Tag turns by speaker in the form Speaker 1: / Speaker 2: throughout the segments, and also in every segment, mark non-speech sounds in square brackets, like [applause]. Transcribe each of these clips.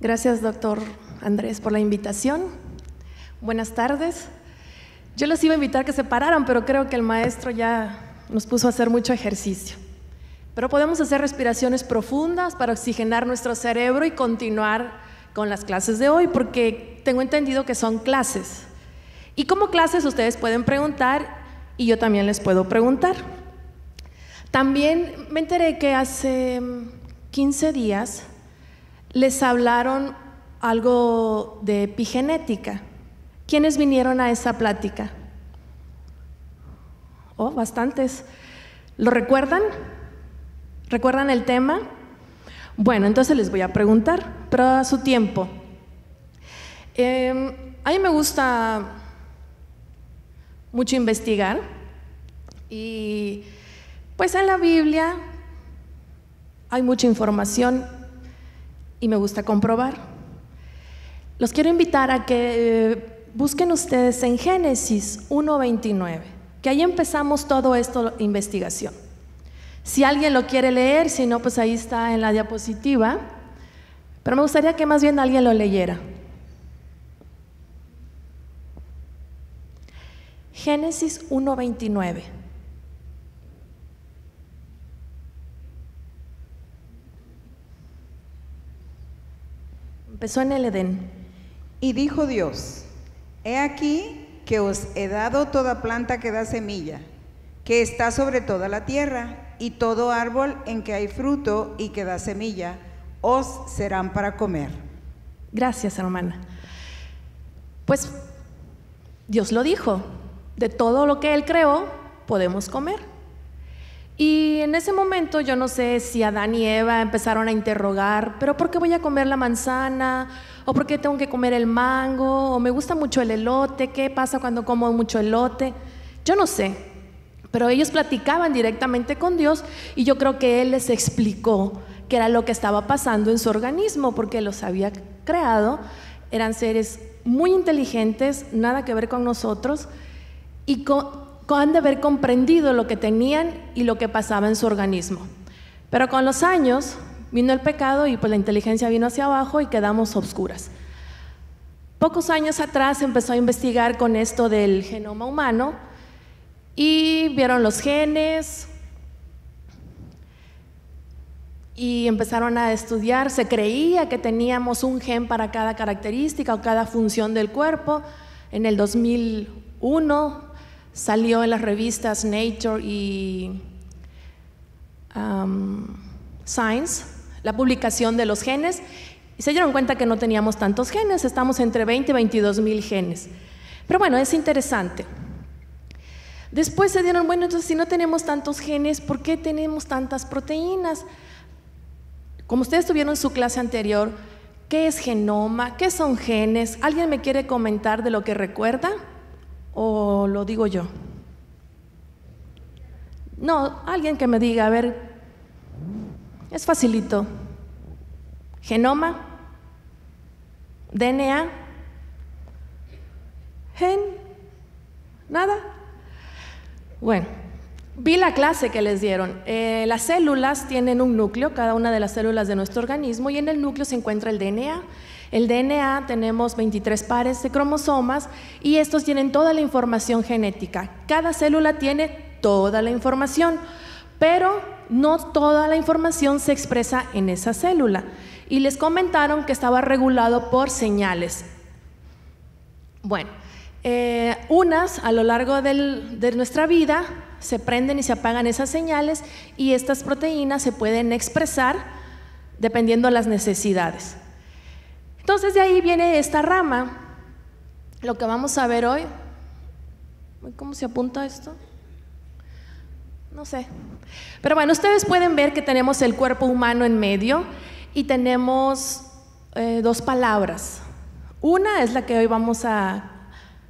Speaker 1: Gracias, doctor Andrés, por la invitación. Buenas tardes. Yo les iba a invitar que se pararan, pero creo que el maestro ya nos puso a hacer mucho ejercicio. Pero podemos hacer respiraciones profundas para oxigenar nuestro cerebro y continuar con las clases de hoy, porque tengo entendido que son clases. Y como clases ustedes pueden preguntar y yo también les puedo preguntar. También me enteré que hace 15 días les hablaron algo de epigenética. ¿Quiénes vinieron a esa plática? Oh, bastantes. ¿Lo recuerdan? ¿Recuerdan el tema? Bueno, entonces les voy a preguntar, pero a su tiempo. Em, a mí me gusta mucho investigar y pues en la Biblia hay mucha información y me gusta comprobar. Los quiero invitar a que eh, busquen ustedes en Génesis 1.29, que ahí empezamos todo esto, investigación. Si alguien lo quiere leer, si no, pues ahí está en la diapositiva. Pero me gustaría que más bien alguien lo leyera. Génesis 1.29. Empezó en el Edén. Y dijo Dios, he aquí que os he dado toda planta que da semilla, que está sobre toda la tierra, y todo árbol en que hay fruto y que da semilla, os serán para comer. Gracias, hermana. Pues Dios lo dijo, de todo lo que Él creó podemos comer. Y en ese momento yo no sé si Adán y Eva empezaron a interrogar, pero ¿por qué voy a comer la manzana? ¿O por qué tengo que comer el mango? ¿O me gusta mucho el elote? ¿Qué pasa cuando como mucho elote? Yo no sé. Pero ellos platicaban directamente con Dios y yo creo que Él les explicó qué era lo que estaba pasando en su organismo, porque los había creado, eran seres muy inteligentes, nada que ver con nosotros, y con, han de haber comprendido lo que tenían y lo que pasaba en su organismo. Pero con los años vino el pecado y pues la inteligencia vino hacia abajo y quedamos obscuras. Pocos años atrás empezó a investigar con esto del genoma humano y vieron los genes y empezaron a estudiar. Se creía que teníamos un gen para cada característica o cada función del cuerpo. En el 2001 salió en las revistas Nature y um, Science, la publicación de los genes, y se dieron cuenta que no teníamos tantos genes, estamos entre 20 y 22 mil genes. Pero bueno, es interesante. Después se dieron, bueno, entonces si no tenemos tantos genes, ¿por qué tenemos tantas proteínas? Como ustedes tuvieron en su clase anterior, ¿qué es genoma? ¿Qué son genes? ¿Alguien me quiere comentar de lo que recuerda? o lo digo yo? No, alguien que me diga, a ver, es facilito. Genoma, DNA, gen, nada. Bueno, vi la clase que les dieron. Eh, las células tienen un núcleo, cada una de las células de nuestro organismo, y en el núcleo se encuentra el DNA. El DNA tenemos 23 pares de cromosomas y estos tienen toda la información genética. Cada célula tiene toda la información, pero no toda la información se expresa en esa célula. Y les comentaron que estaba regulado por señales. Bueno, eh, unas a lo largo de nuestra vida se prenden y se apagan esas señales y estas proteínas se pueden expresar dependiendo de las necesidades. Entonces de ahí viene esta rama. Lo que vamos a ver hoy, ¿cómo se apunta esto? No sé. Pero bueno, ustedes pueden ver que tenemos el cuerpo humano en medio y tenemos eh, dos palabras. Una es la que hoy vamos a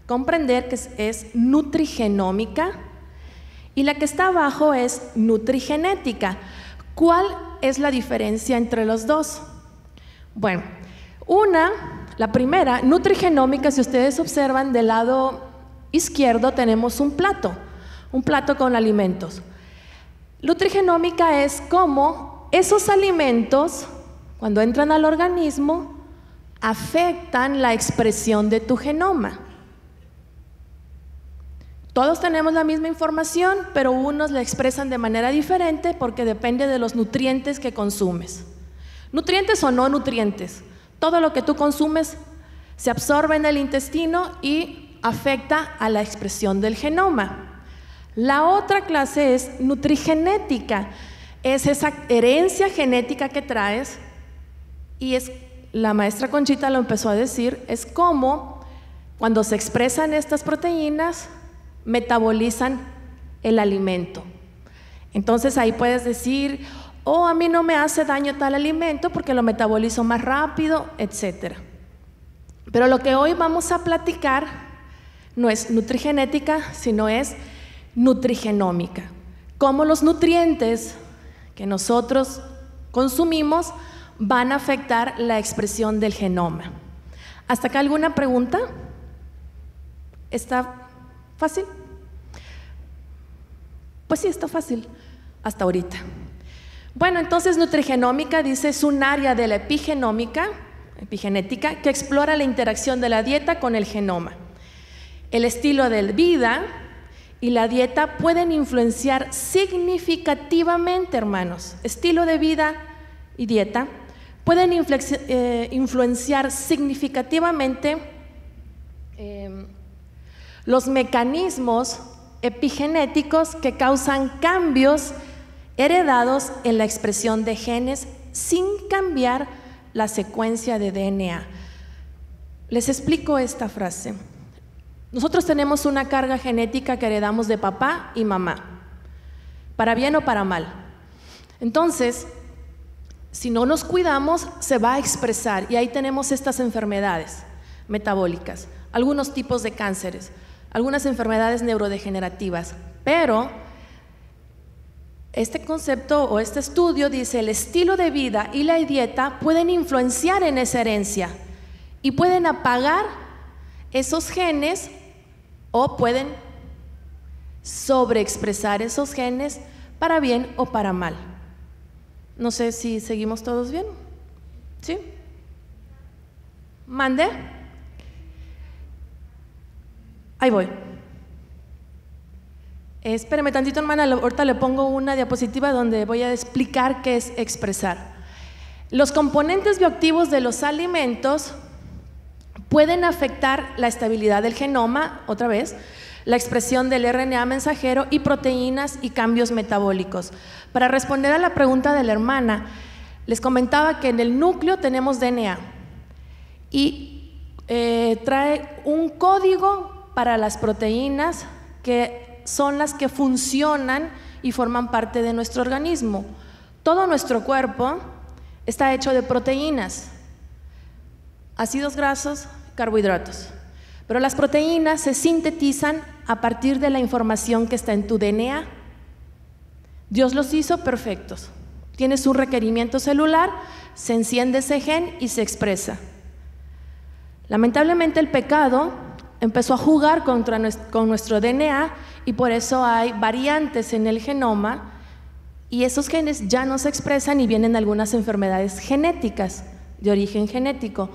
Speaker 1: comprender, que es, es nutrigenómica, y la que está abajo es nutrigenética. ¿Cuál es la diferencia entre los dos? Bueno, una, la primera, nutrigenómica, si ustedes observan, del lado izquierdo tenemos un plato, un plato con alimentos. Nutrigenómica es cómo esos alimentos, cuando entran al organismo, afectan la expresión de tu genoma. Todos tenemos la misma información, pero unos la expresan de manera diferente porque depende de los nutrientes que consumes. Nutrientes o no nutrientes. Todo lo que tú consumes se absorbe en el intestino y afecta a la expresión del genoma. La otra clase es nutrigenética. Es esa herencia genética que traes y es la maestra Conchita lo empezó a decir, es como cuando se expresan estas proteínas metabolizan el alimento. Entonces ahí puedes decir, o a mí no me hace daño tal alimento porque lo metabolizo más rápido, etc. Pero lo que hoy vamos a platicar no es nutrigenética, sino es nutrigenómica. Cómo los nutrientes que nosotros consumimos van a afectar la expresión del genoma. ¿Hasta acá alguna pregunta? ¿Está fácil? Pues sí, está fácil hasta ahorita. Bueno, entonces nutrigenómica dice es un área de la epigenómica, epigenética, que explora la interacción de la dieta con el genoma. El estilo de vida y la dieta pueden influenciar significativamente, hermanos. Estilo de vida y dieta pueden eh, influenciar significativamente em, los mecanismos epigenéticos que causan cambios heredados en la expresión de genes sin cambiar la secuencia de DNA. Les explico esta frase. Nosotros tenemos una carga genética que heredamos de papá y mamá, para bien o para mal. Entonces, si no nos cuidamos, se va a expresar y ahí tenemos estas enfermedades metabólicas, algunos tipos de cánceres, algunas enfermedades neurodegenerativas, pero este concepto o este estudio dice, el estilo de vida y la dieta pueden influenciar en esa herencia y pueden apagar esos genes o pueden sobreexpresar esos genes para bien o para mal. No sé si seguimos todos bien. ¿Sí? Mande. Ahí voy. Espérame tantito, hermana, ahorita le pongo una diapositiva donde voy a explicar qué es expresar. Los componentes bioactivos de los alimentos pueden afectar la estabilidad del genoma, otra vez, la expresión del RNA mensajero y proteínas y cambios metabólicos. Para responder a la pregunta de la hermana, les comentaba que en el núcleo tenemos DNA y eh, trae un código para las proteínas que son las que funcionan y forman parte de nuestro organismo. Todo nuestro cuerpo está hecho de proteínas, ácidos grasos, carbohidratos. Pero las proteínas se sintetizan a partir de la información que está en tu DNA. Dios los hizo perfectos. Tienes un requerimiento celular, se enciende ese gen y se expresa. Lamentablemente el pecado empezó a jugar con nuestro DNA y por eso hay variantes en el genoma y esos genes ya no se expresan y vienen algunas enfermedades genéticas de origen genético.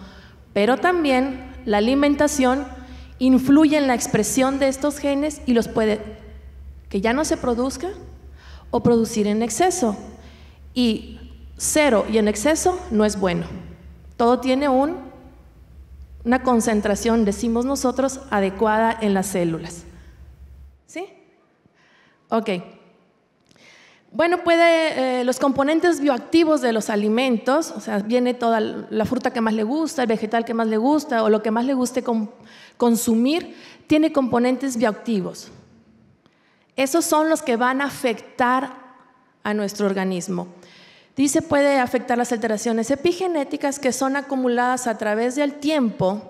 Speaker 1: Pero también la alimentación influye en la expresión de estos genes y los puede que ya no se produzca o producir en exceso. Y cero y en exceso no es bueno. Todo tiene un una concentración, decimos nosotros, adecuada en las células. ¿Sí? Ok. Bueno, puede, eh, los componentes bioactivos de los alimentos, o sea, viene toda la fruta que más le gusta, el vegetal que más le gusta o lo que más le guste consumir, tiene componentes bioactivos. Esos son los que van a afectar a nuestro organismo. Dice, puede afectar las alteraciones epigenéticas que son acumuladas a través del tiempo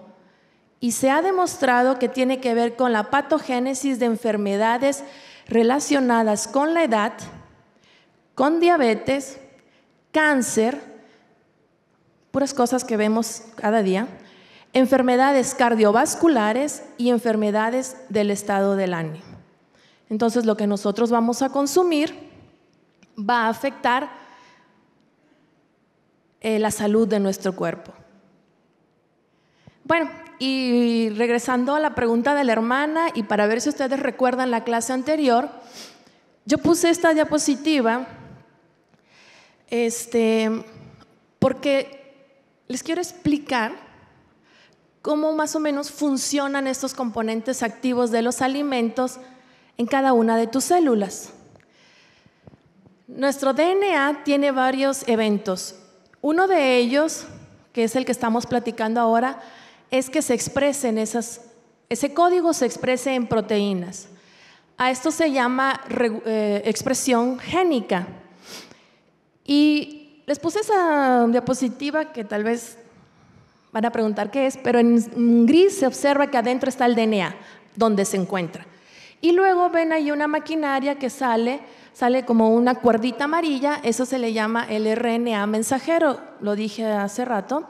Speaker 1: y se ha demostrado que tiene que ver con la patogénesis de enfermedades relacionadas con la edad, con diabetes, cáncer, puras cosas que vemos cada día, enfermedades cardiovasculares y enfermedades del estado del ánimo. Entonces lo que nosotros vamos a consumir va a afectar eh, la salud de nuestro cuerpo. Bueno, y regresando a la pregunta de la hermana y para ver si ustedes recuerdan la clase anterior, yo puse esta diapositiva este, porque les quiero explicar cómo más o menos funcionan estos componentes activos de los alimentos en cada una de tus células. Nuestro DNA tiene varios eventos. Uno de ellos, que es el que estamos platicando ahora, es que se ese código se exprese en proteínas. A esto se llama eh, expresión génica. Y les puse esa diapositiva que tal vez van a preguntar qué es, pero en gris se observa que adentro está el DNA, donde se encuentra. Y luego ven ahí una maquinaria que sale sale como una cuerdita amarilla, eso se le llama el RNA mensajero, lo dije hace rato.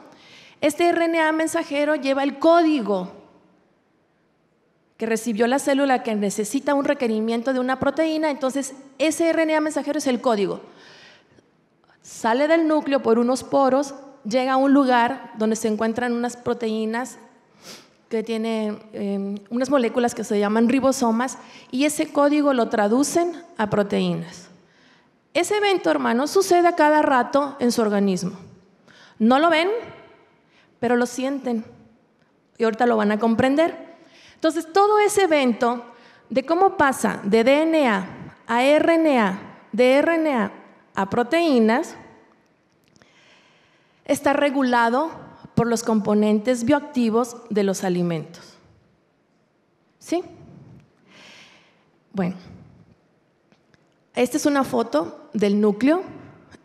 Speaker 1: Este RNA mensajero lleva el código que recibió la célula que necesita un requerimiento de una proteína, entonces ese RNA mensajero es el código. Sale del núcleo por unos poros, llega a un lugar donde se encuentran unas proteínas que tiene em, unas moléculas que se llaman ribosomas y ese código lo traducen a proteínas. Ese evento, hermano, sucede a cada rato en su organismo. No lo ven, pero lo sienten. Y ahorita lo van a comprender. Entonces, todo ese evento de cómo pasa de DNA a RNA, de RNA a proteínas, está regulado por los componentes bioactivos de los alimentos. ¿Sí? Bueno, esta es una foto del núcleo.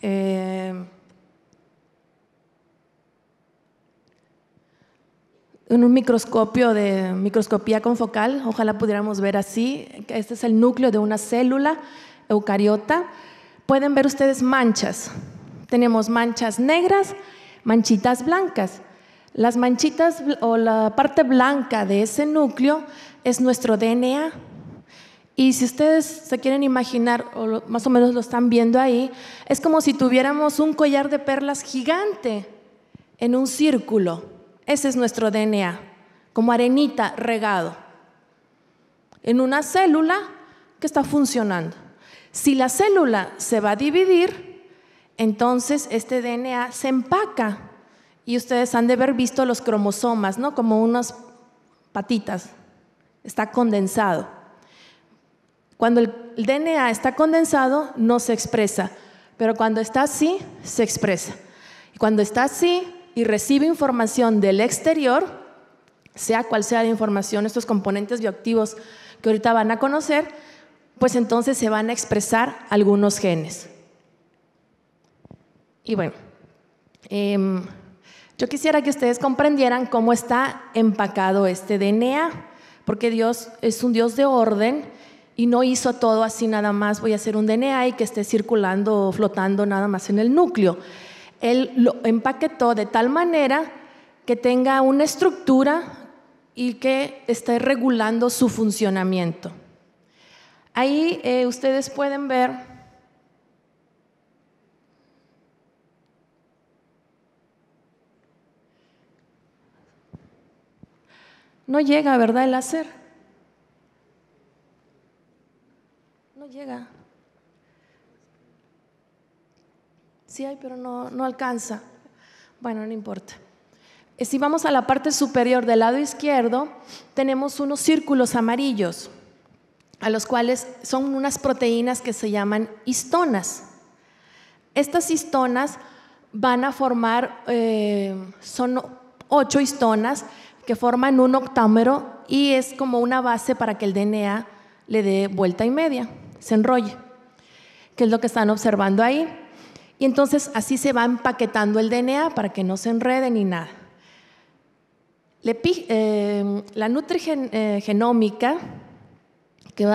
Speaker 1: Eh, en un microscopio de microscopía confocal, ojalá pudiéramos ver así. Este es el núcleo de una célula eucariota. Pueden ver ustedes manchas. Tenemos manchas negras, manchitas blancas. Las manchitas o la parte blanca de ese núcleo es nuestro DNA. Y si ustedes se quieren imaginar, o más o menos lo están viendo ahí, es como si tuviéramos un collar de perlas gigante en un círculo. Ese es nuestro DNA, como arenita regado, en una célula que está funcionando. Si la célula se va a dividir, entonces este DNA se empaca y ustedes han de haber visto los cromosomas, ¿no? Como unas patitas, está condensado. Cuando el DNA está condensado, no se expresa, pero cuando está así, se expresa. Y cuando está así y recibe información del exterior, sea cual sea la información, estos componentes bioactivos que ahorita van a conocer, pues entonces se van a expresar algunos genes. Y bueno, em, yo quisiera que ustedes comprendieran cómo está empacado este DNA, porque Dios es un Dios de orden y no hizo todo así nada más, voy a hacer un DNA y que esté circulando o flotando nada más en el núcleo. Él lo empaquetó de tal manera que tenga una estructura y que esté regulando su funcionamiento. Ahí eh, ustedes pueden ver no llega, ¿verdad? El hacer. No llega. Sí hay, pero no, alcanza. Bueno, no importa. Eh, si vamos a la parte superior del lado izquierdo, tenemos unos círculos amarillos, a los cuales son unas proteínas que se llaman histonas. Estas histonas van a formar, eh, son ocho histonas que forman un octámero y es como una base para que el DNA le dé vuelta y media, se enrolle, que es lo que están observando ahí. Y entonces así se va empaquetando el DNA para que no se enrede ni nada. Em, la nutrigenómica, eh, que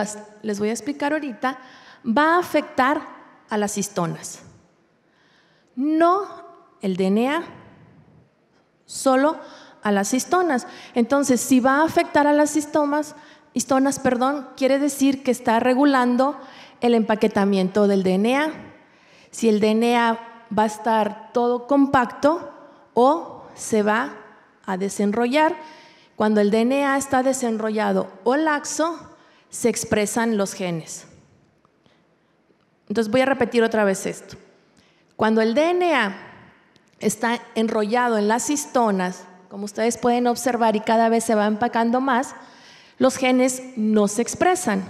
Speaker 1: les voy a explicar ahorita, va a afectar a las histonas. No el DNA, solo a las histonas. Entonces, si va a afectar a las histomas, histonas, perdón, quiere decir que está regulando el empaquetamiento del DNA. Si el DNA va a estar todo compacto o se va a desenrollar. Cuando el DNA está desenrollado o laxo, se expresan los genes. Entonces voy a repetir otra vez esto. Cuando el DNA está enrollado en las histonas como ustedes pueden observar y cada vez se va empacando más, los genes no se expresan.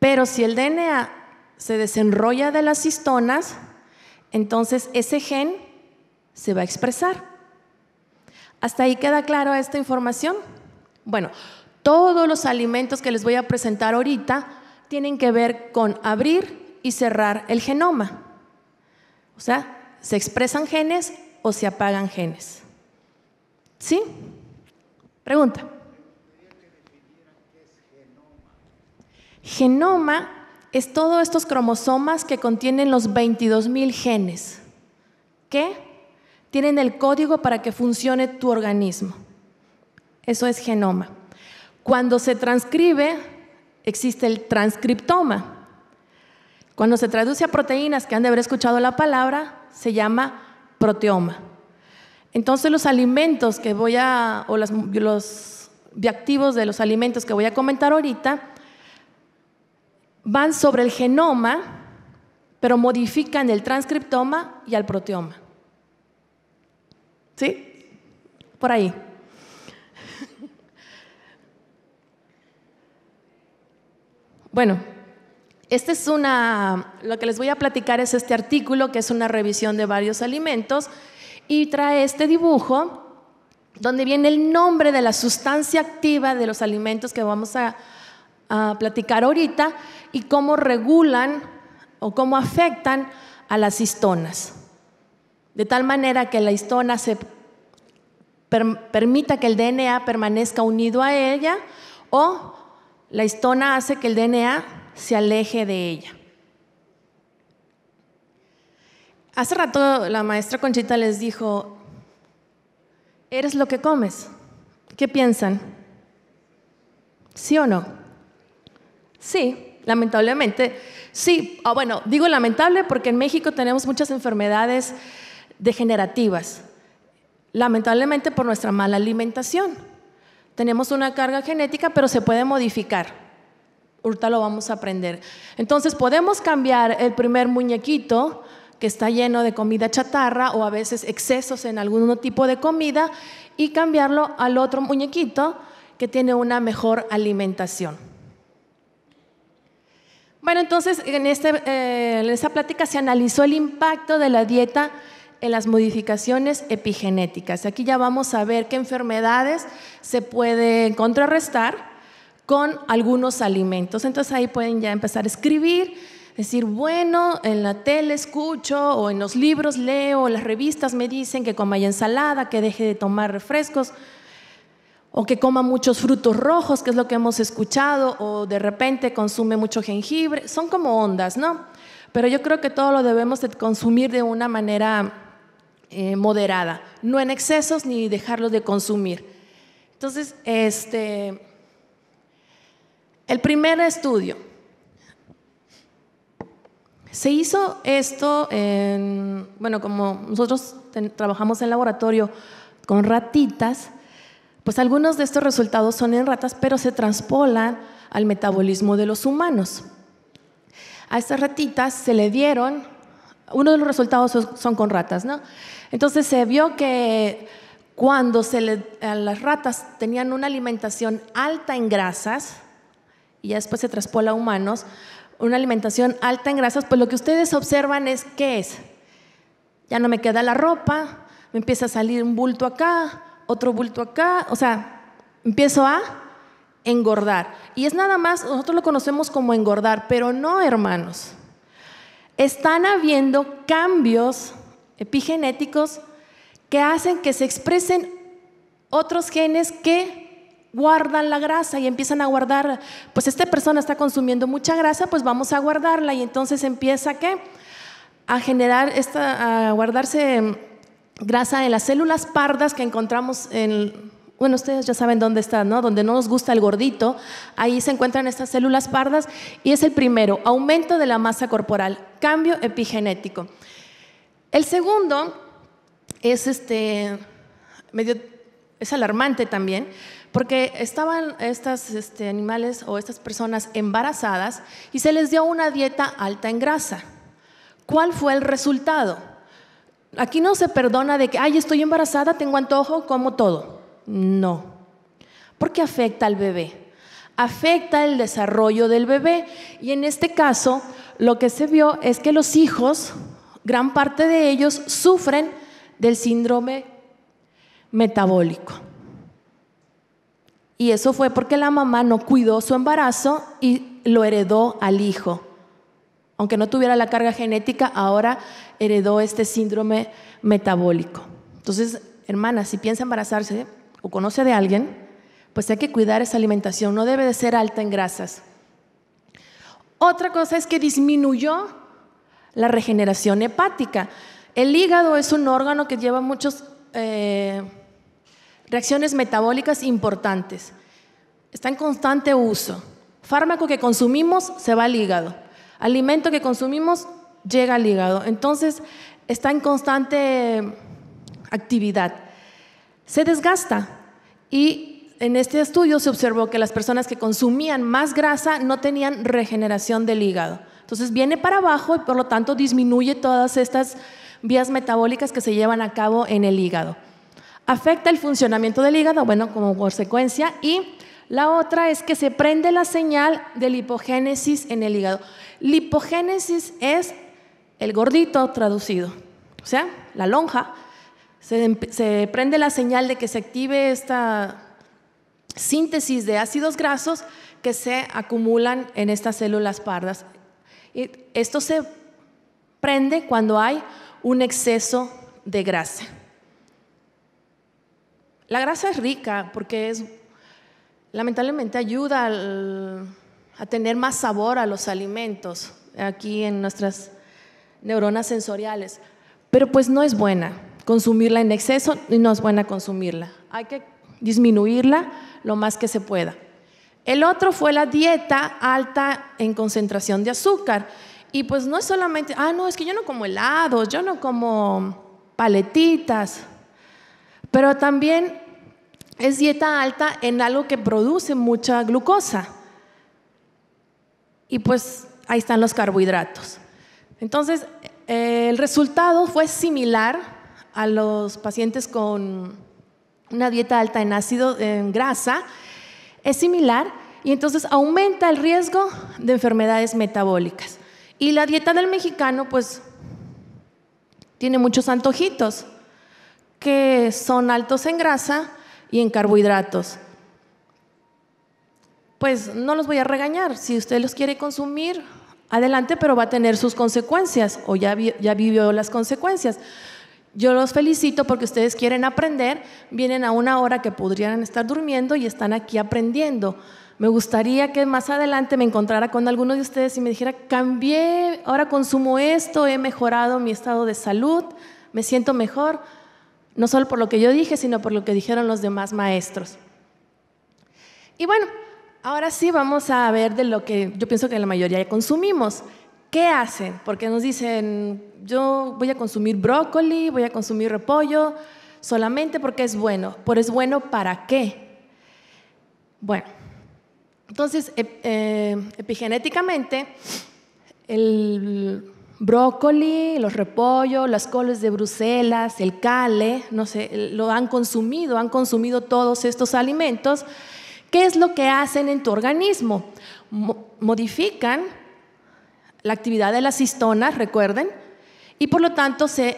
Speaker 1: Pero si el DNA se desenrolla de las histonas, entonces ese gen se va a expresar. ¿Hasta ahí queda claro esta información? Bueno, todos los alimentos que les voy a presentar ahorita tienen que ver con abrir y cerrar el genoma. O sea, se expresan genes o se apagan genes. ¿Sí? Pregunta. Genoma es todos estos cromosomas que contienen los 22.000 genes que tienen el código para que funcione tu organismo. Eso es genoma. Cuando se transcribe, existe el transcriptoma. Cuando se traduce a proteínas, que han de haber escuchado la palabra, se llama proteoma. Entonces los alimentos que voy a, o los bioactivos de los alimentos que voy a comentar ahorita, van sobre el genoma, pero modifican el transcriptoma y al proteoma. ¿Sí? Por ahí. Bueno, este es una, lo que les voy a platicar es este artículo, que es una revisión de varios alimentos y trae este dibujo donde viene el nombre de la sustancia activa de los alimentos que vamos a, platicar ahorita y cómo regulan o cómo afectan a las histonas. De tal manera que la histona permita que el DNA permanezca unido a ella o la histona hace que el DNA se aleje de ella. Hace rato la maestra Conchita les dijo, eres lo que comes. ¿Qué piensan? ¿Sí o no? Sí, lamentablemente. Sí, o ah, bueno, digo lamentable porque en México tenemos muchas enfermedades degenerativas, lamentablemente por nuestra mala alimentación. Tenemos una carga genética, pero se puede modificar. Ahorita lo vamos a aprender. Entonces podemos cambiar el primer muñequito que está lleno de comida chatarra o a veces excesos en algún tipo de comida y cambiarlo al otro muñequito que tiene una mejor alimentación. Bueno, entonces este, eh, en, esta plática se analizó el impacto de la dieta en las modificaciones epigenéticas. Aquí ya vamos a ver qué enfermedades se pueden contrarrestar con algunos alimentos. Entonces ahí pueden ya empezar a escribir decir, bueno, en la tele escucho o en los libros leo, o las revistas me dicen que coma ya ensalada, que deje de tomar refrescos o que coma muchos frutos rojos, que es lo que hemos escuchado, o de repente consume mucho jengibre, son como ondas, ¿no? Pero yo creo que todo lo debemos consumir de una manera eh, moderada, no en excesos ni dejarlo de consumir. Entonces, este, el primer estudio, se hizo esto, bueno, como nosotros trabajamos en laboratorio con ratitas, pues algunos de estos resultados son en ratas, pero se transpolan al metabolismo de los humanos. A estas ratitas se le dieron, uno de los resultados son con ratas, ¿no? Entonces se vio que cuando se le, las ratas tenían una alimentación alta en grasas, y ya después se transpola a humanos, una alimentación alta en grasas, pues lo que ustedes observan es, que es? Ya no me queda la ropa, me empieza a salir un bulto acá, otro bulto acá, o sea, empiezo a engordar. Y es nada más, nosotros lo conocemos como engordar, pero no, hermanos. Están habiendo cambios epigenéticos que hacen que se expresen otros genes que guardan la grasa y empiezan a guardar, pues esta persona está consumiendo mucha grasa, pues vamos a guardarla y entonces empieza a generar esta a guardarse em, grasa en las células pardas que encontramos en bueno, ustedes ya saben dónde está, ¿no? Donde no nos gusta el gordito, ahí se encuentran estas células pardas y es el primero, aumento de la masa corporal, cambio epigenético. El segundo es este medio es alarmante también, porque estaban estos este, animales o estas personas embarazadas y se les dio una dieta alta en grasa. ¿Cuál fue el resultado? Aquí no se perdona de que, ay, estoy embarazada, tengo antojo, como todo. No, porque afecta al bebé, afecta el desarrollo del bebé. Y en este caso, lo que se vio es que los hijos, gran parte de ellos, sufren del síndrome metabólico. Y eso fue porque la mamá no cuidó su embarazo y lo heredó al hijo. Aunque no tuviera la carga genética, ahora heredó este síndrome metabólico. Entonces, hermana, si piensa embarazarse o conoce de alguien, pues hay que cuidar esa alimentación, no debe de ser alta en grasas. Otra cosa es que disminuyó la regeneración hepática. El hígado es un órgano que lleva muchos... Eh, reacciones metabólicas importantes. Está en constante uso. Fármaco que consumimos se va al hígado. Alimento que consumimos llega al hígado. Entonces, está en constante actividad. Se desgasta y en este estudio se observó que las personas que consumían más grasa no tenían regeneración del hígado. Entonces viene para abajo y por lo tanto disminuye todas estas vías metabólicas que se llevan a cabo en el hígado afecta el funcionamiento del hígado, bueno, como consecuencia, y la otra es que se prende la señal de lipogénesis en el hígado. Lipogénesis es el gordito traducido, o sea, la lonja. Se, prende la señal de que se active esta síntesis de ácidos grasos que se acumulan en estas células pardas. Y esto se prende cuando hay un exceso de grasa. La grasa es rica porque es, lamentablemente ayuda a tener más sabor a los alimentos aquí en nuestras neuronas sensoriales, pero pues no es buena consumirla en exceso y no es buena consumirla. Hay que disminuirla lo más que se pueda. El otro fue la dieta alta en concentración de azúcar. Y pues no es solamente, ah, no, es que yo no como helados, yo no como paletitas, pero también es dieta alta en algo que produce mucha glucosa. Y pues ahí están los carbohidratos. Entonces, eh, el resultado fue similar a los pacientes con una dieta alta en ácido, en grasa, es similar y entonces aumenta el riesgo de enfermedades metabólicas. Y la dieta del mexicano, pues, tiene muchos antojitos que son altos en grasa y en carbohidratos. Pues no los voy a regañar, si usted los quiere consumir, adelante, pero va a tener sus consecuencias o ya, ya vivió las consecuencias. Yo los felicito porque ustedes quieren aprender, vienen a una hora que podrían estar durmiendo y están aquí aprendiendo. Me gustaría que más adelante me encontrara con alguno de ustedes y me dijera, cambié, ahora consumo esto, he mejorado mi estado de salud, me siento mejor, no solo por lo que yo dije, sino por lo que dijeron los demás maestros. Y bueno, ahora sí vamos a ver de lo que yo pienso que la mayoría consumimos. ¿Qué hacen? Porque nos dicen, yo voy a consumir brócoli, voy a consumir repollo, solamente porque es bueno. ¿Por es bueno para qué? Bueno, entonces, eh, epigenéticamente, el brócoli, los repollos, las coles de Bruselas, el cale, no sé, lo han consumido, han consumido todos estos alimentos. ¿Qué es lo que hacen en tu organismo? modifican la actividad de las histonas, recuerden, y por lo tanto se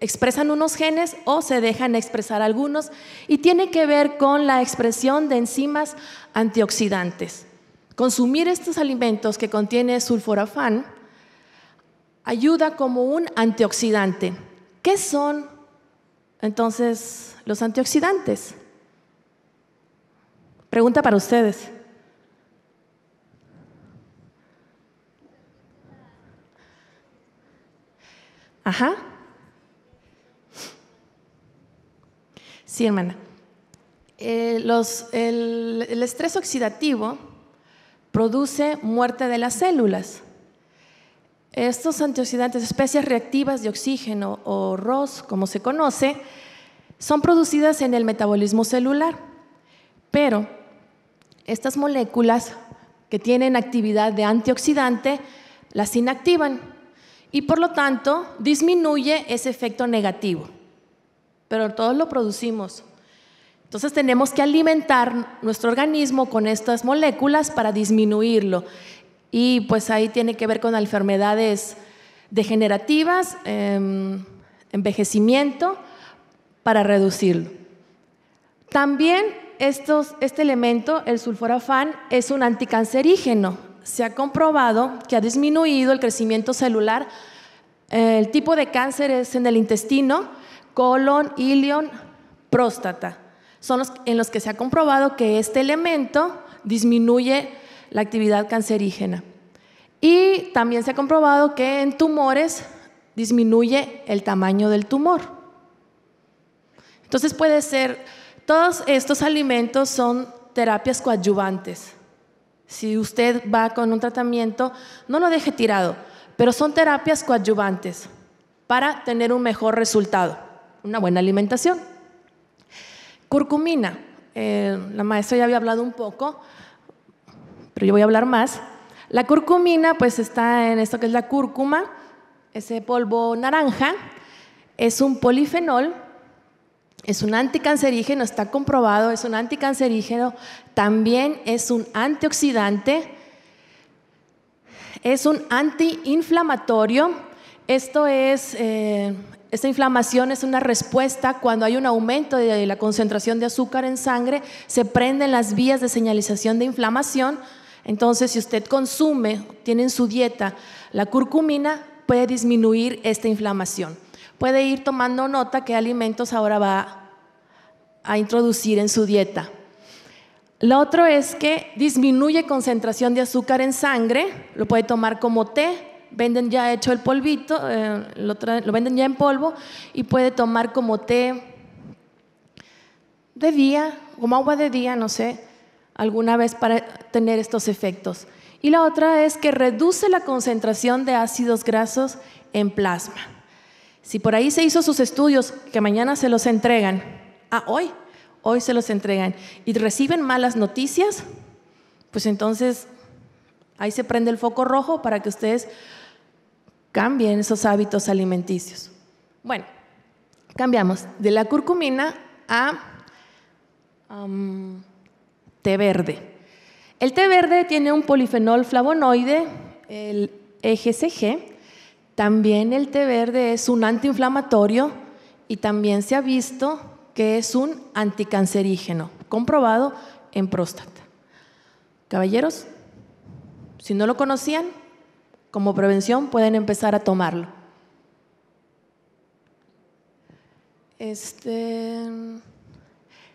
Speaker 1: expresan unos genes o se dejan expresar algunos y tiene que ver con la expresión de enzimas antioxidantes. Consumir estos alimentos que contiene sulforafán ayuda como un antioxidante. ¿Qué son entonces los antioxidantes? Pregunta para ustedes. Ajá. Sí, hermana. Eh, los, el, el estrés oxidativo produce muerte de las células. Estos antioxidantes, especies reactivas de oxígeno o ROS, como se conoce, son producidas en el metabolismo celular, pero estas moléculas que tienen actividad de antioxidante las inactivan y por lo tanto disminuye ese efecto negativo. Pero todos lo producimos. Entonces tenemos que alimentar nuestro organismo con estas moléculas para disminuirlo y pues ahí tiene que ver con enfermedades degenerativas, em, envejecimiento, para reducirlo. También estos, este elemento, el sulforafán, es un anticancerígeno. Se ha comprobado que ha disminuido el crecimiento celular. El tipo de cáncer es en el intestino, colon, ilion, próstata. Son los en los que se ha comprobado que este elemento disminuye la actividad cancerígena. Y también se ha comprobado que en tumores disminuye el tamaño del tumor. Entonces puede ser, todos estos alimentos son terapias coadyuvantes. Si usted va con un tratamiento, no lo deje tirado, pero son terapias coadyuvantes para tener un mejor resultado, una buena alimentación. Curcumina, eh, la maestra ya había hablado un poco, pero yo voy a hablar más. La curcumina, pues está en esto que es la cúrcuma, ese polvo naranja, es un polifenol, es un anticancerígeno, está comprobado, es un anticancerígeno, también es un antioxidante, es un antiinflamatorio, esto es, eh, esta inflamación es una respuesta cuando hay un aumento de la concentración de azúcar en sangre, se prenden las vías de señalización de inflamación, entonces, si usted consume, tiene en su dieta la curcumina, puede disminuir esta inflamación. Puede ir tomando nota qué alimentos ahora va a introducir en su dieta. Lo otro es que disminuye concentración de azúcar en sangre, lo puede tomar como té, venden ya hecho el polvito, eh, lo, venden ya en polvo y puede tomar como té de día, como agua de día, no sé, alguna vez para tener estos efectos. Y la otra es que reduce la concentración de ácidos grasos en plasma. Si por ahí se hizo sus estudios, que mañana se los entregan, ah, hoy, hoy se los entregan, y reciben malas noticias, pues entonces ahí se prende el foco rojo para que ustedes cambien esos hábitos alimenticios. Bueno, cambiamos de la curcumina a té verde. El té verde tiene un polifenol flavonoide, el EGCG. También el té verde es un antiinflamatorio y también se ha visto que es un anticancerígeno, comprobado en próstata. Caballeros, si no lo conocían, como prevención pueden empezar a tomarlo. Este,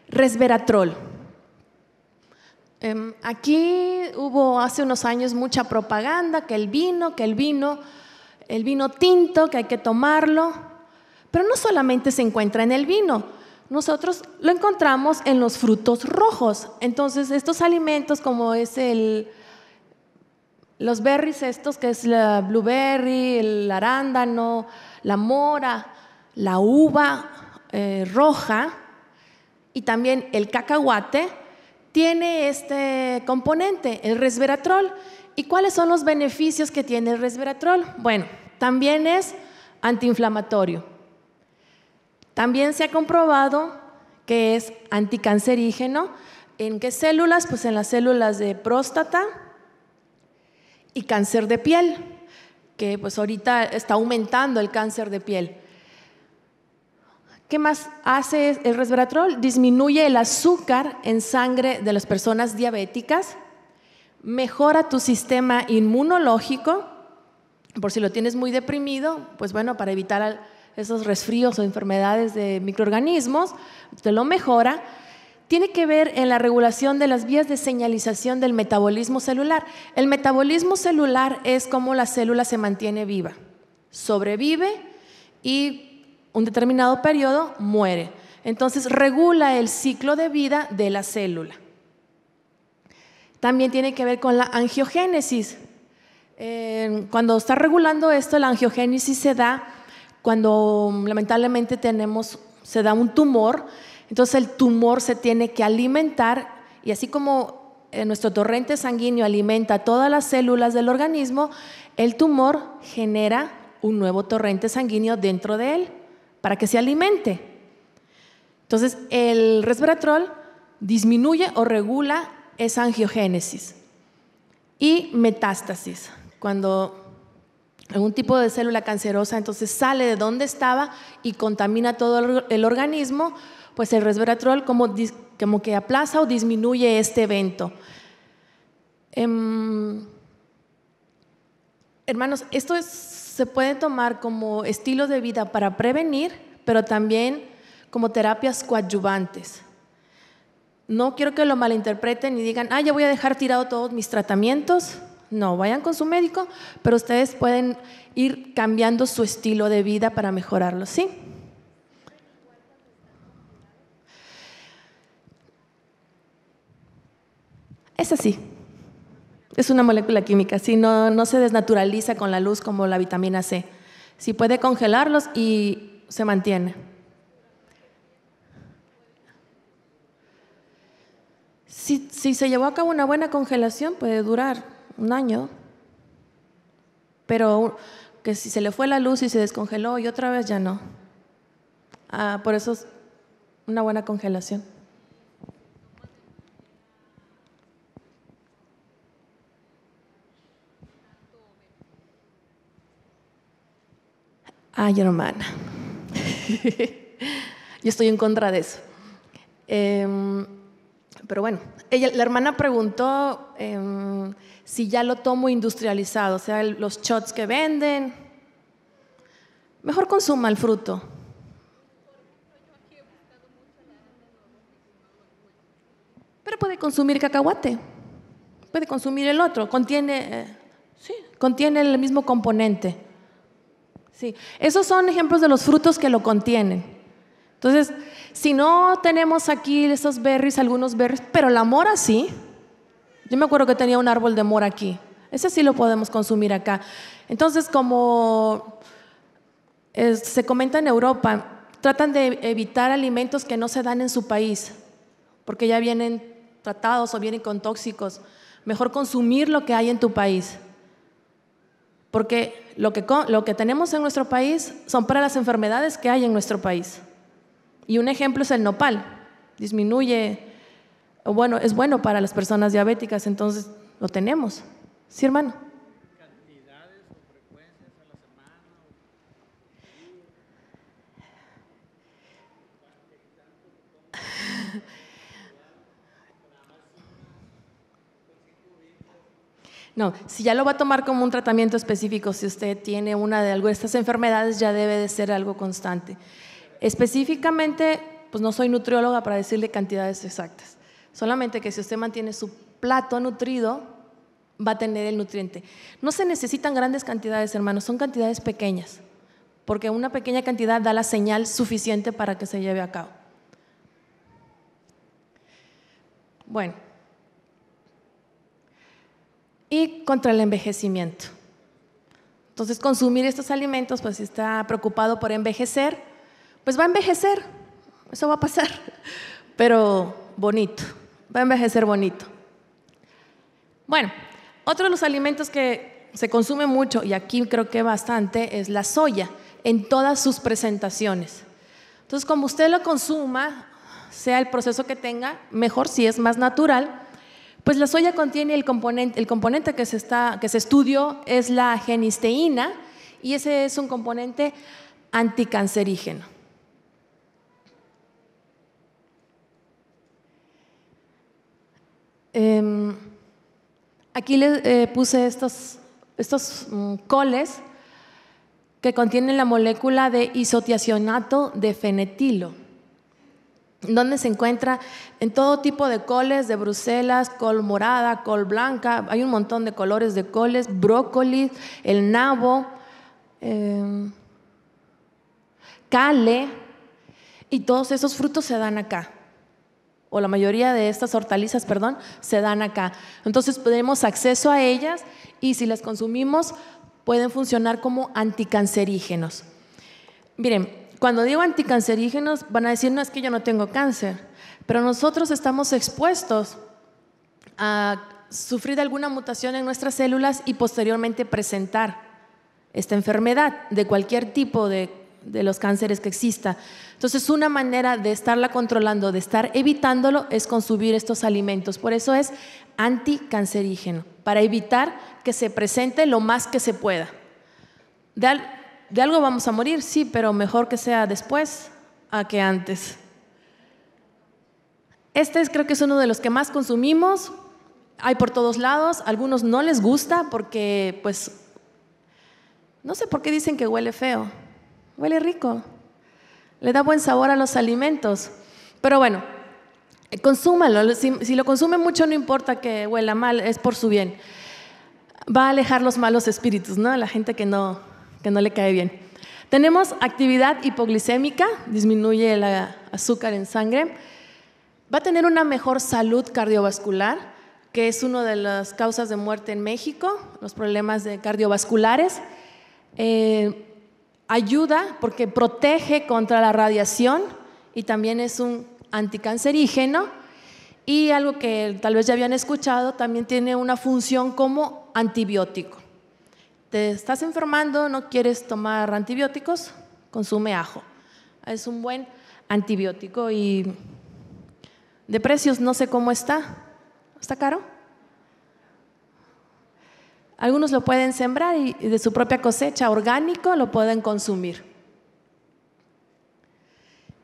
Speaker 1: resveratrol. Em, aquí hubo hace unos años mucha propaganda, que el vino, que el vino, el vino tinto, que hay que tomarlo, pero no solamente se encuentra en el vino, nosotros lo encontramos en los frutos rojos. Entonces, estos alimentos como es el, los berries estos, que es la blueberry, el arándano, la mora, la uva eh, roja y también el cacahuate, tiene este componente, el resveratrol. ¿Y cuáles son los beneficios que tiene el resveratrol? Bueno, también es antiinflamatorio. También se ha comprobado que es anticancerígeno. ¿En qué células? Pues en las células de próstata y cáncer de piel, que pues ahorita está aumentando el cáncer de piel. ¿Qué más hace el resveratrol? Disminuye el azúcar en sangre de las personas diabéticas, mejora tu sistema inmunológico, por si lo tienes muy deprimido, pues bueno, para evitar esos resfríos o enfermedades de microorganismos, te lo mejora. Tiene que ver en la regulación de las vías de señalización del metabolismo celular. El metabolismo celular es cómo la célula se mantiene viva, sobrevive y un determinado periodo muere. Entonces regula el ciclo de vida de la célula. También tiene que ver con la angiogénesis. Eh, cuando está regulando esto, la angiogénesis se da cuando mm, lamentablemente tenemos, se da un tumor, entonces el tumor se tiene que alimentar y así como eh, nuestro torrente sanguíneo alimenta todas las células del organismo, el tumor genera un nuevo torrente sanguíneo dentro de él para que se alimente. Entonces, el resveratrol disminuye o regula esa angiogénesis y metástasis. Cuando algún tipo de célula cancerosa entonces sale de donde estaba y contamina todo el organismo, pues el resveratrol como, como que aplaza o disminuye este evento. Em, hermanos, esto es se puede tomar como estilo de vida para prevenir, pero también como terapias coadyuvantes. No quiero que lo malinterpreten y digan, ah, ya voy a dejar tirado todos mis tratamientos. No, vayan con su médico, pero ustedes pueden ir cambiando su estilo de vida para mejorarlo, ¿sí? Es así. Es una molécula química, si no, se desnaturaliza con la luz como la vitamina C. Si puede congelarlos y se mantiene. Si, se llevó a cabo una buena congelación, puede durar un año, pero que si se le fue la luz y se descongeló y otra vez ya no. Ah, por eso es una buena congelación. Ay, ah, hermana. [laughs] Yo estoy en contra de eso. Em, pero bueno, ella, la hermana preguntó em, si ya lo tomo industrializado, o sea, los shots que venden. Mejor consuma el fruto. Pero puede consumir cacahuate, puede consumir el otro, contiene, eh, sí, contiene el mismo componente. Sí, esos son ejemplos de los frutos que lo contienen. Entonces, si no tenemos aquí esos berries, algunos berries, pero la mora sí. Yo me acuerdo que tenía un árbol de mora aquí. Ese sí lo podemos consumir acá. Entonces, como eh, se comenta en Europa, tratan de evitar alimentos que no se dan en su país, porque ya vienen tratados o vienen con tóxicos. Mejor consumir lo que hay en tu país. Porque lo que, tenemos en nuestro país son para las enfermedades que hay en nuestro país. Y un ejemplo es el nopal. Disminuye, bueno, es bueno para las personas diabéticas, entonces lo tenemos. Sí, hermano. No, si ya lo va a tomar como un tratamiento específico, si usted tiene una de algo estas enfermedades, ya debe de ser algo constante. Específicamente, pues no soy nutrióloga para decirle cantidades exactas. Solamente que si usted mantiene su plato nutrido, va a tener el nutriente. No se necesitan grandes cantidades, hermanos, son cantidades pequeñas, porque una pequeña cantidad da la señal suficiente para que se lleve a cabo. Bueno y contra el envejecimiento. Entonces, consumir estos alimentos, pues si está preocupado por envejecer, pues va a envejecer, eso va a pasar, [laughs] pero bonito, va a envejecer bonito. Bueno, otro de los alimentos que se consume mucho, y aquí creo que bastante, es la soya, en todas sus presentaciones. Entonces, como usted lo consuma, sea el proceso que tenga, mejor si es más natural, pues la soya contiene el componente, el componente que, se está, que se estudió es la genisteína y ese es un componente anticancerígeno. Em, aquí les eh, puse estos, mm, coles que contienen la molécula de isotiacionato de fenetilo donde se encuentra en todo tipo de coles de Bruselas, col morada, col blanca, hay un montón de colores de coles, brócoli, el nabo, cale, em, y todos esos frutos se dan acá, o la mayoría de estas hortalizas, perdón, se dan acá. Entonces tenemos acceso a ellas y si las consumimos pueden funcionar como anticancerígenos. Miren, cuando digo anticancerígenos, van a decir, no es que yo no tengo cáncer, pero nosotros estamos expuestos a sufrir alguna mutación en nuestras células y posteriormente presentar esta enfermedad de cualquier tipo de, los cánceres que exista. Entonces, una manera de estarla controlando, de estar evitándolo, es consumir estos alimentos. Por eso es anticancerígeno, para evitar que se presente lo más que se pueda. De, de algo vamos a morir, sí, pero mejor que sea después a que antes. Este es, creo que es uno de los que más consumimos. Hay por todos lados. Algunos no les gusta porque, pues, no sé por qué dicen que huele feo. Huele rico. Le da buen sabor a los alimentos. Pero bueno, eh, consúmalo. Si, lo consume mucho, no importa que huela mal, es por su bien. Va a alejar los malos espíritus, ¿no? La gente que no, que no le cae bien. Tenemos actividad hipoglicémica, disminuye el azúcar en sangre. Va a tener una mejor salud cardiovascular, que es una de las causas de muerte en México, los problemas de cardiovasculares. Eh, ayuda porque protege contra la radiación y también es un anticancerígeno. Y algo que tal vez ya habían escuchado, también tiene una función como antibiótico estás enfermando, no quieres tomar antibióticos, consume ajo. Es un buen antibiótico y de precios no sé cómo está. ¿Está caro? Algunos lo pueden sembrar y de su propia cosecha orgánico lo pueden consumir.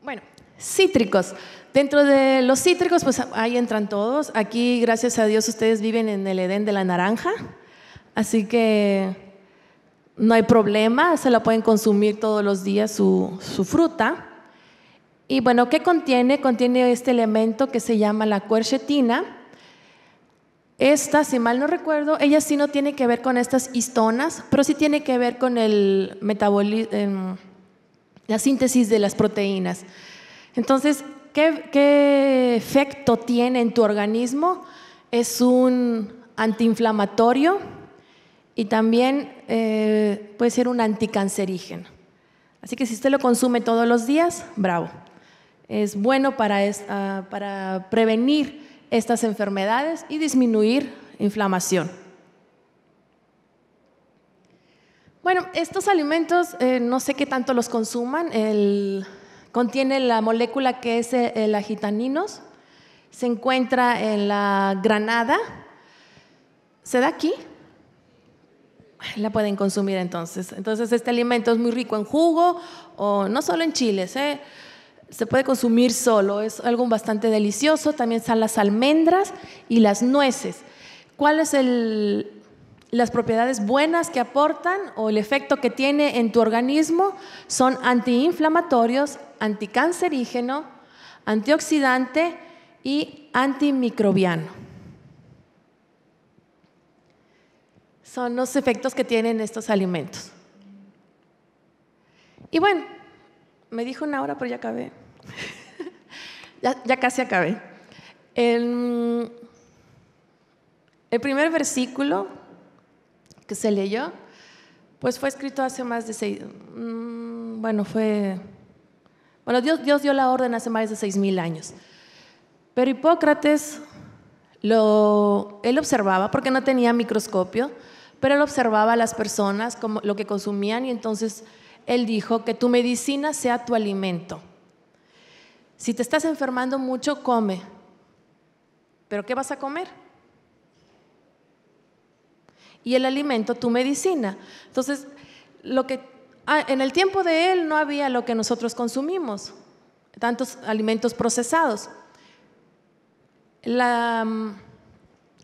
Speaker 1: Bueno, cítricos. Dentro de los cítricos, pues ahí entran todos. Aquí, gracias a Dios, ustedes viven en el Edén de la Naranja. Así que no hay problema, se la pueden consumir todos los días su, fruta. Y bueno, ¿qué contiene? Contiene este elemento que se llama la quercetina. Esta, si mal no recuerdo, ella sí no tiene que ver con estas histonas, pero sí tiene que ver con el metabolismo, em, la síntesis de las proteínas. Entonces, ¿qué, ¿qué efecto tiene en tu organismo? Es un antiinflamatorio, y también eh, puede ser un anticancerígeno. Así que si usted lo consume todos los días, bravo. Es bueno para, ah, prevenir estas enfermedades y disminuir inflamación. Bueno, estos alimentos eh, no sé qué tanto los consuman. contiene la molécula que es eh, el agitaninos. Se encuentra en la granada. ¿Se da aquí? la pueden consumir entonces. Entonces este alimento es muy rico en jugo o no solo en chiles, ¿eh? se puede consumir solo, es algo bastante delicioso. También están las almendras y las nueces. ¿Cuáles son las propiedades buenas que aportan o el efecto que tiene en tu organismo son antiinflamatorios, anticancerígeno, antioxidante y antimicrobiano. son los efectos que tienen estos alimentos. Y bueno, me dijo una hora, pero ya acabé. [laughs] ya, casi acabé. El, primer versículo que se leyó, pues fue escrito hace más de seis, mm, bueno, fue, bueno, Dios, Dios dio la orden hace más de seis mil años. Pero Hipócrates lo, él observaba porque no tenía microscopio, pero él observaba a las personas, como, lo que consumían, y entonces él dijo, que tu medicina sea tu alimento. Si te estás enfermando mucho, come. ¿Pero qué vas a comer? Y el alimento, tu medicina. Entonces, lo que ah, en el tiempo de él no había lo que nosotros consumimos, tantos alimentos procesados. La, mm,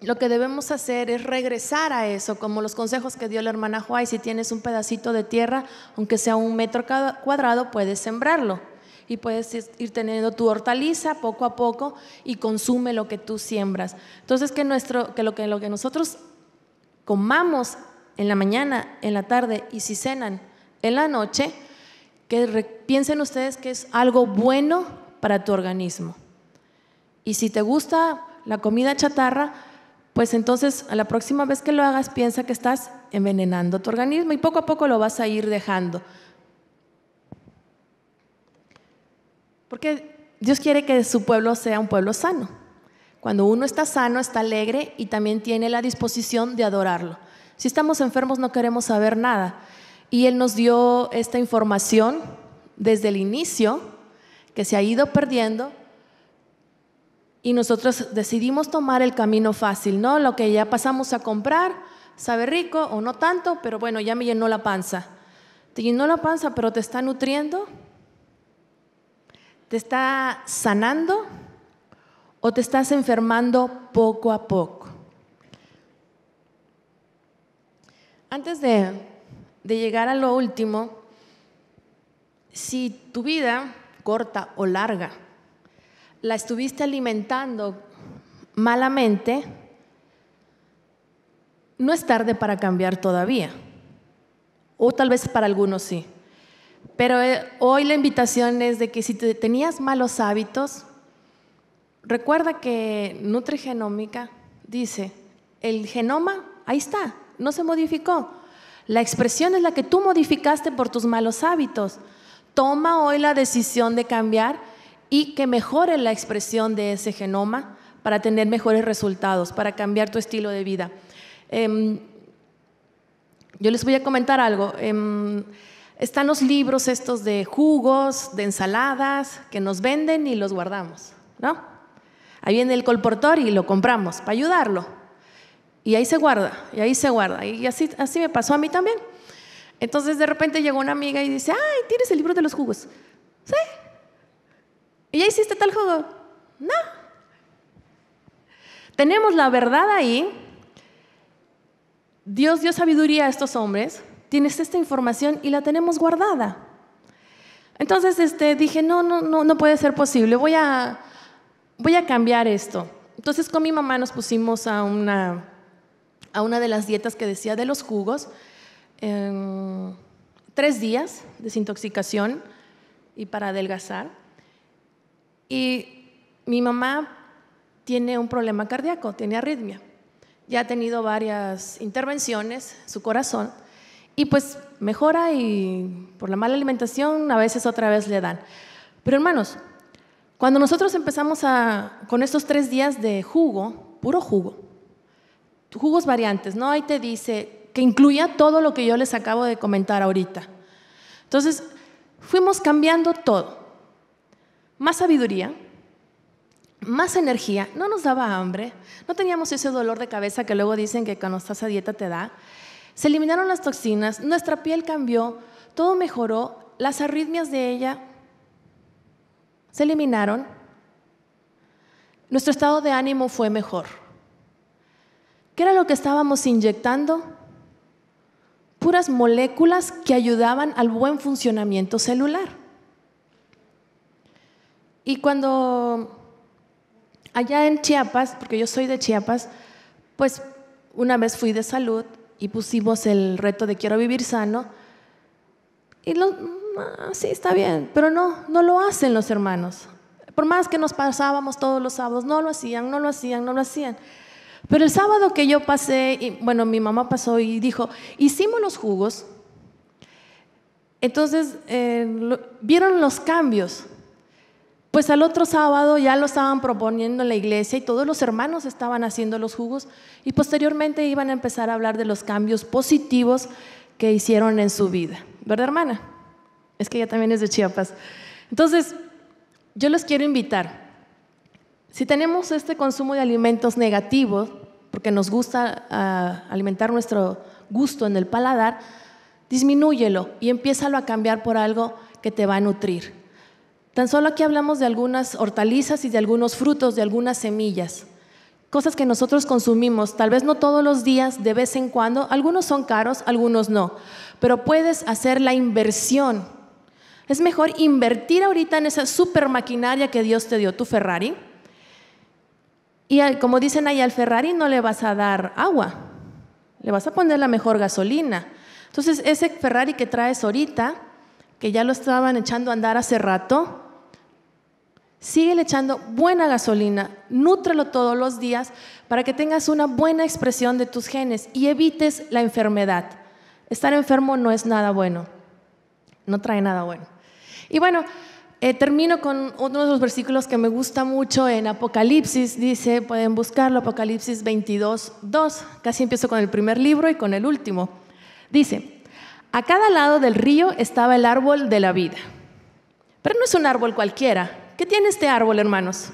Speaker 1: lo que debemos hacer es regresar a eso, como los consejos que dio la hermana Huay si tienes un pedacito de tierra, aunque sea un metro cuadrado, puedes sembrarlo y puedes ir teniendo tu hortaliza poco a poco y consume lo que tú siembras. Entonces, que, nuestro, que, lo, que nosotros comamos en la mañana, en la tarde y si cenan en la noche, que piensen ustedes que es algo bueno para tu organismo. Y si te gusta la comida chatarra, pues entonces a la próxima vez que lo hagas piensa que estás envenenando tu organismo y poco a poco lo vas a ir dejando. Porque Dios quiere que su pueblo sea un pueblo sano. Cuando uno está sano, está alegre y también tiene la disposición de adorarlo. Si estamos enfermos no queremos saber nada. Y Él nos dio esta información desde el inicio que se ha ido perdiendo y nosotros decidimos tomar el camino fácil, ¿no? Lo que ya pasamos a comprar, sabe rico o no tanto, pero bueno, ya me llenó la panza. Te llenó la panza, pero te está nutriendo, te está sanando o te estás enfermando poco a poco. Antes de, de llegar a lo último, si tu vida, corta o larga, la estuviste alimentando malamente, no es tarde para cambiar todavía. O tal vez para algunos sí. Pero eh, hoy la invitación es de que si tenías malos hábitos, recuerda que Nutrigenómica dice, el genoma, ahí está, no se modificó. La expresión es la que tú modificaste por tus malos hábitos. Toma hoy la decisión de cambiar y que mejore la expresión de ese genoma para tener mejores resultados, para cambiar tu estilo de vida. Em, yo les voy a comentar algo. Em, están los libros estos de jugos, de ensaladas, que nos venden y los guardamos, ¿no? Ahí viene el colportor y lo compramos para ayudarlo. Y ahí se guarda, y ahí se guarda. Y así, así me pasó a mí también. Entonces de repente llegó una amiga y dice, ay, ¿tienes el libro de los jugos? Sí, ¿Y ya hiciste tal juego? No. Tenemos la verdad ahí. Dios dio sabiduría a estos hombres. Tienes esta información y la tenemos guardada. Entonces este, dije, no, no, no, no puede ser posible. Voy a, voy a cambiar esto. Entonces con mi mamá nos pusimos a una, a una de las dietas que decía de los jugos. tres días, de desintoxicación y para adelgazar. Y mi mamá tiene un problema cardíaco, tiene arritmia. Ya ha tenido varias intervenciones, su corazón, y pues mejora y por la mala alimentación a veces otra vez le dan. Pero hermanos, cuando nosotros empezamos a, con estos tres días de jugo, puro jugo, jugos variantes, ¿no? Ahí te dice que incluya todo lo que yo les acabo de comentar ahorita. Entonces, fuimos cambiando todo más sabiduría, más energía, no nos daba hambre, no teníamos ese dolor de cabeza que luego dicen que cuando estás a dieta te da. Se eliminaron las toxinas, nuestra piel cambió, todo mejoró, las arritmias de ella se eliminaron, nuestro estado de ánimo fue mejor. ¿Qué era lo que estábamos inyectando? Puras moléculas que ayudaban al buen funcionamiento celular. Y cuando allá en Chiapas, porque yo soy de Chiapas, pues una vez fui de salud y pusimos el reto de quiero vivir sano. Y ah, sí, está bien, pero no, no lo hacen los hermanos. Por más que nos pasábamos todos los sábados, no lo hacían, no lo hacían, no lo hacían. Pero el sábado que yo pasé, y, bueno, mi mamá pasó y dijo, hicimos los jugos. Entonces, eh, vieron los cambios. Pues al otro sábado ya lo estaban proponiendo en la iglesia y todos los hermanos estaban haciendo los jugos y posteriormente iban a empezar a hablar de los cambios positivos que hicieron en su vida. ¿Verdad, hermana? Es que ella también es de Chiapas. Entonces, yo les quiero invitar. Si tenemos este consumo de alimentos negativos, porque nos gusta ah, alimentar nuestro gusto en el paladar, disminúyelo y empiézalo a cambiar por algo que te va a nutrir. Tan solo aquí hablamos de algunas hortalizas y de algunos frutos, de algunas semillas, cosas que nosotros consumimos, tal vez no todos los días, de vez en cuando, algunos son caros, algunos no, pero puedes hacer la inversión. Es mejor invertir ahorita en esa super maquinaria que Dios te dio, tu Ferrari. Y como dicen ahí, al Ferrari no le vas a dar agua, le vas a poner la mejor gasolina. Entonces, ese Ferrari que traes ahorita, que ya lo estaban echando a andar hace rato, Sigue echando buena gasolina, nútrelo todos los días para que tengas una buena expresión de tus genes y evites la enfermedad. Estar enfermo no es nada bueno, no trae nada bueno. Y bueno, eh, termino con uno de los versículos que me gusta mucho en Apocalipsis, dice, pueden buscarlo, Apocalipsis 22, 2, casi empiezo con el primer libro y con el último. Dice, a cada lado del río estaba el árbol de la vida. Pero no es un árbol cualquiera. ¿Qué tiene este árbol, hermanos?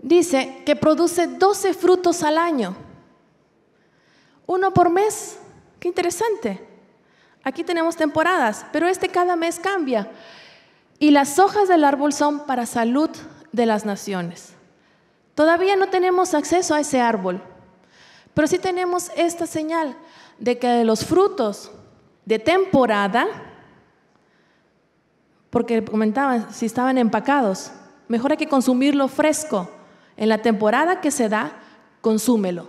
Speaker 1: Dice que produce 12 frutos al año. Uno por mes. Qué interesante. Aquí tenemos temporadas, pero este cada mes cambia. Y las hojas del árbol son para salud de las naciones. Todavía no tenemos acceso a ese árbol, pero sí tenemos esta señal de que los frutos de temporada, porque comentaban, si estaban empacados, mejor hay que consumirlo fresco. En la temporada que se da, consúmelo.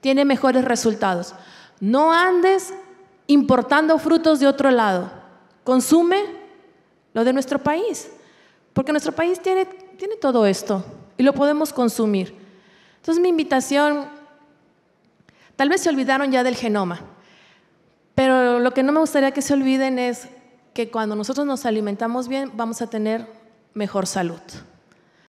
Speaker 1: Tiene mejores resultados. No andes importando frutos de otro lado. Consume lo de nuestro país, porque nuestro país tiene, tiene todo esto y lo podemos consumir. Entonces mi invitación Tal vez se olvidaron ya del genoma, pero lo que no me gustaría que se olviden es que cuando nosotros nos alimentamos bien vamos a tener mejor salud.